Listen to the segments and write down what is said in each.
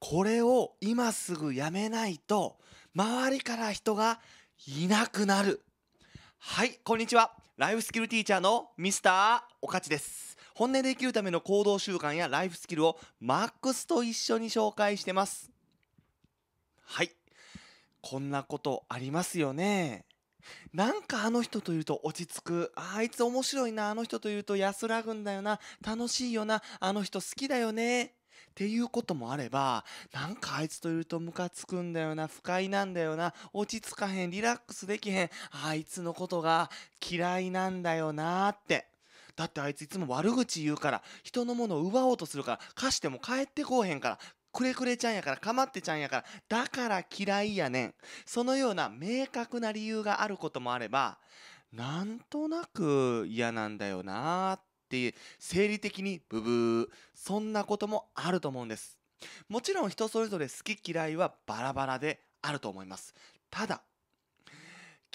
これを今すぐやめないと周りから人がいなくなるはいこんにちはライフスキルティーチャーのミスターおかちです本音で生きるための行動習慣やライフスキルをマックスと一緒に紹介してますはいこんなことありますよねなんかあの人というと落ち着く。ああいつ面白いな。あの人というと安らぐんだよな。楽しいよな。あの人好きだよね。っていうこともあれば、なんかあいつといるとムカつくんだよな、不快なんだよな、落ち着かへん、リラックスできへん、あいつのことが嫌いなんだよなって。だってあいついつも悪口言うから、人のものを奪おうとするから、貸しても帰ってこうへんから、くれくれちゃんやから、かまってちゃんやから、だから嫌いやねん。そのような明確な理由があることもあれば、なんとなく嫌なんだよなーっって生理的にブブーそんなこともあると思うんですもちろん人それぞれ好き嫌いはバラバラであると思いますただ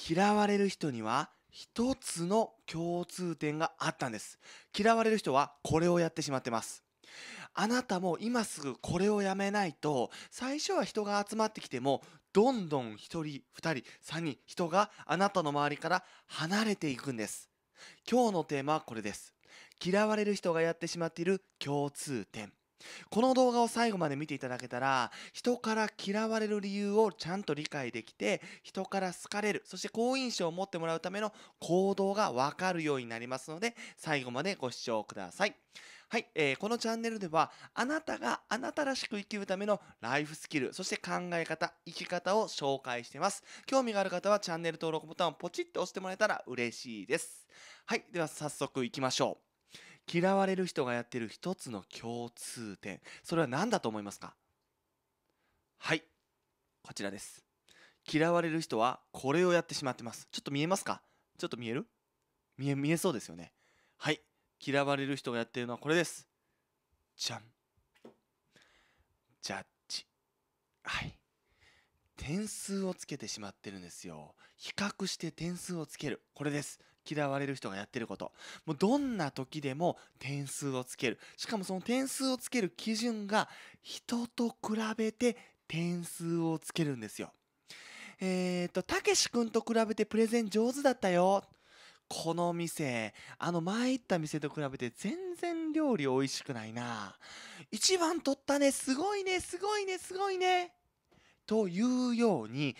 嫌われる人には一つの共通点があったんです嫌われる人はこれをやってしまってますあなたも今すぐこれをやめないと最初は人が集まってきてもどんどん1人2人3人人があなたの周りから離れていくんです今日のテーマはこれです嫌われる人がやってしまっている共通点この動画を最後まで見ていただけたら人から嫌われる理由をちゃんと理解できて人から好かれるそして好印象を持ってもらうための行動がわかるようになりますので最後までご視聴ください。はい、えー、このチャンネルではあなたがあなたらしく生きるためのライフスキルそして考え方生き方を紹介してます興味がある方はチャンネル登録ボタンをポチッと押してもらえたら嬉しいですはいでは早速いきましょう嫌われる人がやってる一つの共通点それは何だと思いますかはいこちらです嫌われる人はこれをやってしまってますちょっと見えますかちょっと見える見え見えそうですよねはい嫌われる人がやってるのはこれですじゃんジャッジはい点数をつけてしまってるんですよ比較して点数をつけるこれです嫌われる人がやってること。もうどんな時でも点数をつける。しかもその点数をつける基準が人と比べて点数をつけるんですよ。えっ、と、たけし君と比べてプレゼン上手だったよ。この店、あの前行った店と比べて全然料理美味しくないな。一番取ったね、すごいね、すごいね、すごいね。というように、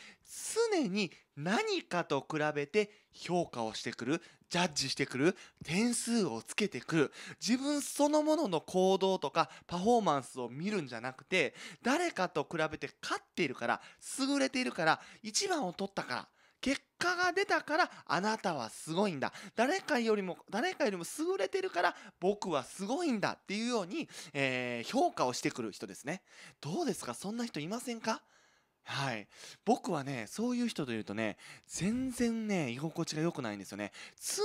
常に何かと比べて評価をしてくるジャッジしてくる点数をつけてくる自分そのものの行動とかパフォーマンスを見るんじゃなくて誰かと比べて勝っているから優れているから1番を取ったから結果が出たからあなたはすごいんだ誰かよりも誰かよりも優れてるから僕はすごいんだっていうように、えー、評価をしてくる人ですねどうですかそんな人いませんかはい。僕はね、そういう人というとね、全然ね、居心地が良くないんですよね。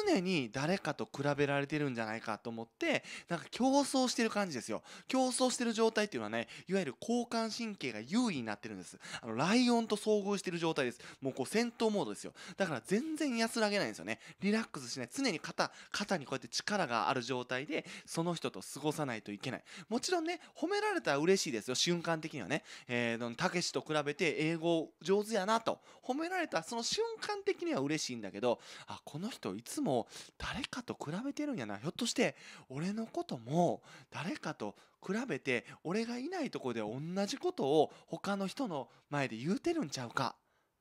常に誰かと比べられてるんじゃないかと思って、なんか競争してる感じですよ。競争してる状態っていうのはね、いわゆる交感神経が優位になってるんです。あの、ライオンと遭遇してる状態です。もうこう戦闘モードですよ。だから全然安らげないんですよね。リラックスしない。常に肩、肩にこうやって力がある状態で、その人と過ごさないといけない。もちろんね、褒められたら嬉しいですよ。瞬間的にはね。えー、たけしと比べて、て英語上手やなと褒められたその瞬間的には嬉しいんだけどあこの人いつも誰かと比べてるんやなひょっとして俺のことも誰かと比べて俺がいないとこで同じことを他の人の前で言うてるんちゃうか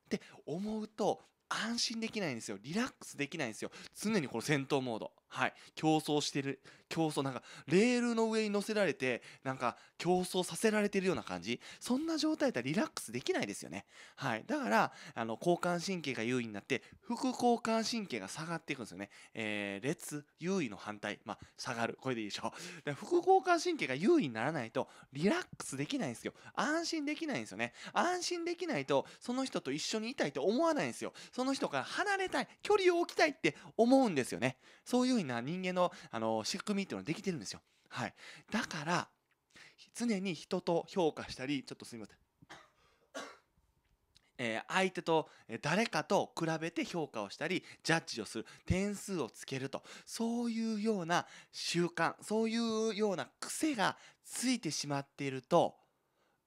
って思うと安心できないんですよリラックスできないんですよ常にこの戦闘モード。はい競争してる競争なんかレールの上に乗せられてなんか競争させられてるような感じそんな状態だったらリラックスできないですよねはいだからあの交感神経が優位になって副交感神経が下がっていくんですよねえー、列優位の反対まあ下がるこれでいいでしょ で副交感神経が優位にならないとリラックスできないんですよ安心できないんですよね安心できないとその人と一緒にいたいと思わないんですよその人から離れたい距離を置きたいって思うんですよねそういうな人間のあの仕組みっていうのはできてるんですよ。はい、だから常に人と評価したりちょっとすみません。えー、相手と誰かと比べて評価をしたりジャッジをする点数をつけるとそういうような習慣そういうような癖がついてしまっていると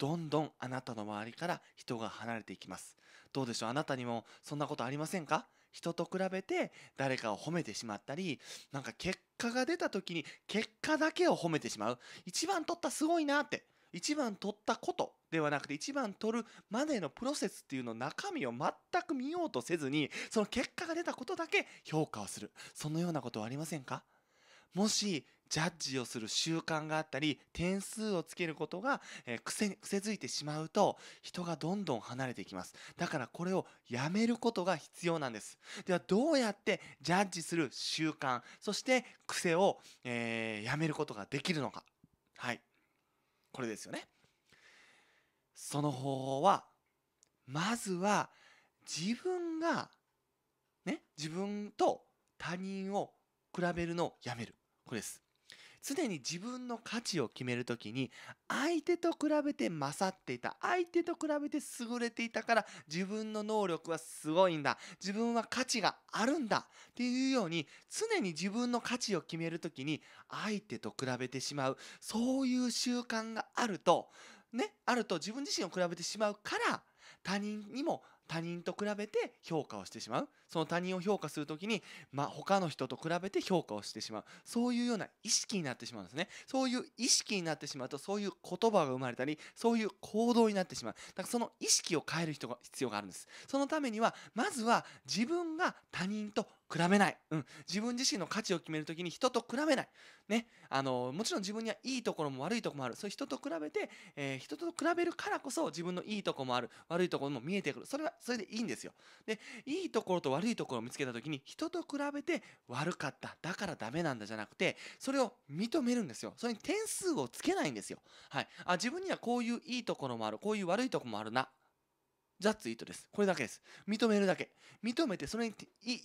どんどんあなたの周りから人が離れていきますどうでしょうあなたにもそんなことありませんか人と比べて誰かを褒めてしまったりなんか結果が出た時に結果だけを褒めてしまう一番取ったすごいなって一番取ったことではなくて一番取るまでのプロセスっていうの中身を全く見ようとせずにその結果が出たことだけ評価をするそのようなことはありませんかもしジャッジをする習慣があったり点数をつけることが、えー、癖癖づいてしまうと人がどんどん離れていきますだからこれをやめることが必要なんですではどうやってジャッジする習慣そして癖を、えー、やめることができるのかはいこれですよねその方法はまずは自分がね自分と他人を比べるのをやめるこれです。常に自分の価値を決めるときに相手と比べて勝っていた相手と比べて優れていたから自分の能力はすごいんだ自分は価値があるんだっていうように常に自分の価値を決めるときに相手と比べてしまうそういう習慣があるとねあると自分自身を比べてしまうから他人にも他人と比べて評価をしてしまうその他人を評価する時に、まあ、他の人と比べて評価をしてしまうそういうような意識になってしまうんですねそういう意識になってしまうとそういう言葉が生まれたりそういう行動になってしまうだからその意識を変える人が必要があるんですそのためにはまずは自分が他人と比べない、うん、自分自身の価値を決める時に人と比べない、ね、あのもちろん自分にはいいところも悪いところもあるそういう人と比べて、えー、人と比べるからこそ自分のいいところもある悪いところも見えてくるそれはそれでいいんですよでいいところと悪いところを見つけた時に人と比べて悪かっただからダメなんだじゃなくてそれを認めるんですよそれに点数をつけないんですよ、はい、あ自分にはこういういいところもあるこういう悪いところもあるなジャッツイートです。これだけです。認めるだけ。認めて、それに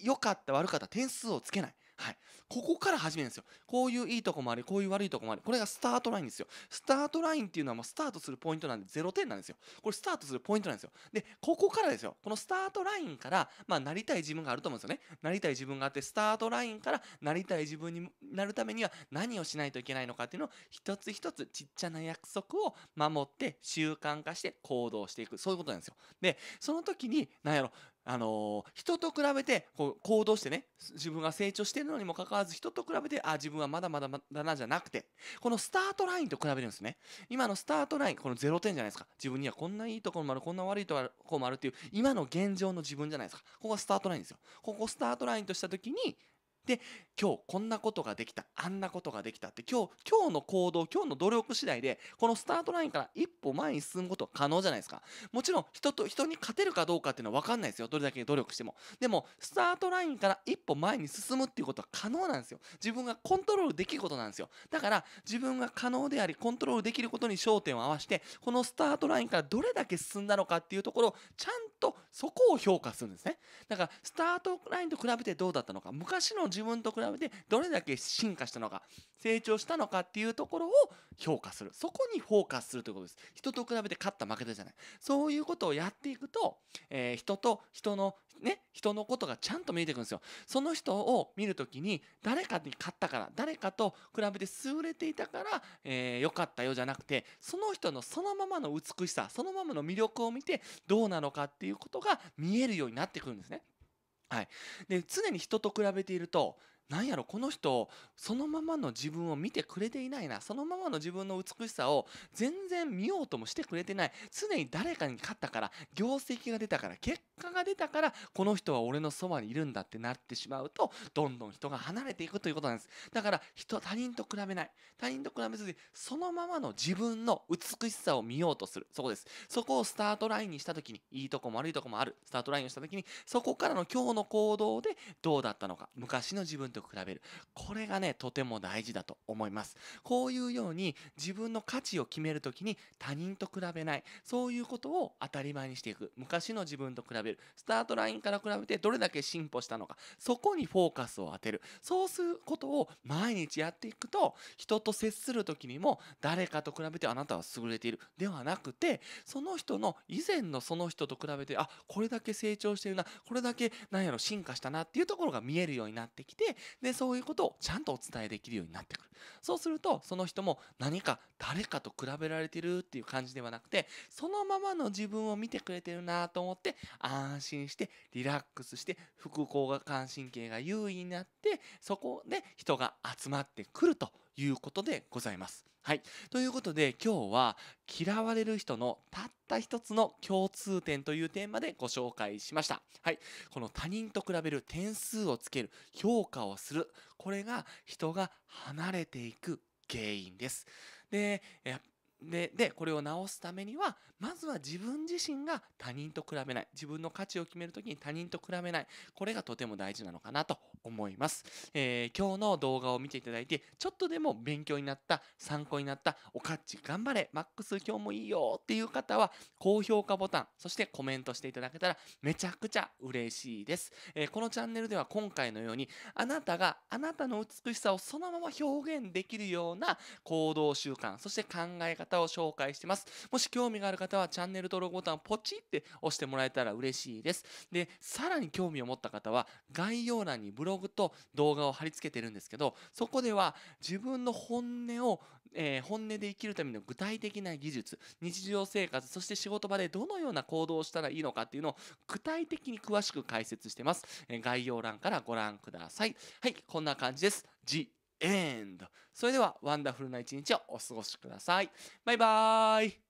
良かった、悪かった、点数をつけない。はい、ここから始めるんですよこういういいとこもありこういう悪いとこもありこれがスタートラインですよスタートラインっていうのはもうスタートするポイントなんで0点なんですよこれスタートするポイントなんですよでここからですよこのスタートラインから、まあ、なりたい自分があると思うんですよねなりたい自分があってスタートラインからなりたい自分になるためには何をしないといけないのかっていうのを一つ一つちっちゃな約束を守って習慣化して行動していくそういうことなんですよでその時にんやろあの人と比べてこう行動してね自分が成長してるのにもかかわらず人と比べてあ自分はまだまだだなじゃなくてこのスタートラインと比べるんですね今のスタートラインこの0点じゃないですか自分にはこんないいところもあるこんな悪いところもあるっていう今の現状の自分じゃないですかここがスタートラインですよここスタートラインとした時にで今日こんなことができたあんなことができたって今日今日の行動今日の努力次第でこのスタートラインから一歩前に進むことは可能じゃないですかもちろん人と人に勝てるかどうかっていうのは分かんないですよどれだけ努力してもでもスタートラインから一歩前に進むっていうことは可能なんですよ自分がコントロールできることなんですよだから自分が可能でありコントロールできることに焦点を合わせてこのスタートラインからどれだけ進んだのかっていうところをちゃんととそこを評価するんですねだからスタートラインと比べてどうだったのか昔の自分と比べてどれだけ進化したのか成長したのかっていうところを評価するそこにフォーカスするということです人と比べて勝った負けたじゃないそういうことをやっていくと、えー、人と人のね、人のことがちゃんと見えてくるんですよ。その人を見るときに、誰かに勝ったから、誰かと比べて優れていたから、えー、良かったよじゃなくて、その人のそのままの美しさ、そのままの魅力を見て、どうなのかっていうことが見えるようになってくるんですね。はい。で、常に人と比べていると、なんやろこの人そのままの自分を見てくれていないなそのままの自分の美しさを全然見ようともしてくれてない常に誰かに勝ったから業績が出たから結果が出たからこの人は俺のそばにいるんだってなってしまうとどんどん人が離れていくということなんですだから人他人と比べない他人と比べずにそのままの自分の美しさを見ようとするそこですそこをスタートラインにした時にいいとこも悪いとこもあるスタートラインをした時にそこからの今日の行動でどうだったのか昔の自分とと比べるこれがねとても大事だと思いますこういうように自分の価値を決める時に他人と比べないそういうことを当たり前にしていく昔の自分と比べるスタートラインから比べてどれだけ進歩したのかそこにフォーカスを当てるそうすることを毎日やっていくと人と接する時にも誰かと比べてあなたは優れているではなくてその人の以前のその人と比べてあこれだけ成長してるなこれだけなんやろ進化したなっていうところが見えるようになってきてでそういうことをちゃんとお伝えできるようになってくるそうするとその人も何か誰かと比べられてるっていう感じではなくてそのままの自分を見てくれてるなと思って安心してリラックスして副交感神経が優位になってそこで人が集まってくるということでございます。はい。ということで今日は嫌われる人のたった一つの共通点というテーマでご紹介しました。はい。この他人と比べる点数をつける、評価をする。これが人が離れていく原因です。で、やっででこれを直すためにはまずは自分自身が他人と比べない自分の価値を決める時に他人と比べないこれがとても大事なのかなと思います、えー、今日の動画を見ていただいてちょっとでも勉強になった参考になったおかっち頑張れマックス今日もいいよっていう方は高評価ボタンそしてコメントしていただけたらめちゃくちゃ嬉しいです、えー、このチャンネルでは今回のようにあなたがあなたの美しさをそのまま表現できるような行動習慣そして考え方方を紹介してます。もし興味がある方はチャンネル登録ボタンをポチって押してもらえたら嬉しいです。で、さらに興味を持った方は概要欄にブログと動画を貼り付けてるんですけど、そこでは自分の本音を、えー、本音で生きるための具体的な技術、日常生活、そして仕事場でどのような行動をしたらいいのかっていうのを具体的に詳しく解説してます。えー、概要欄からご覧ください。はい、こんな感じです。エンドそれではワンダフルな一日をお過ごしくださいバイバーイ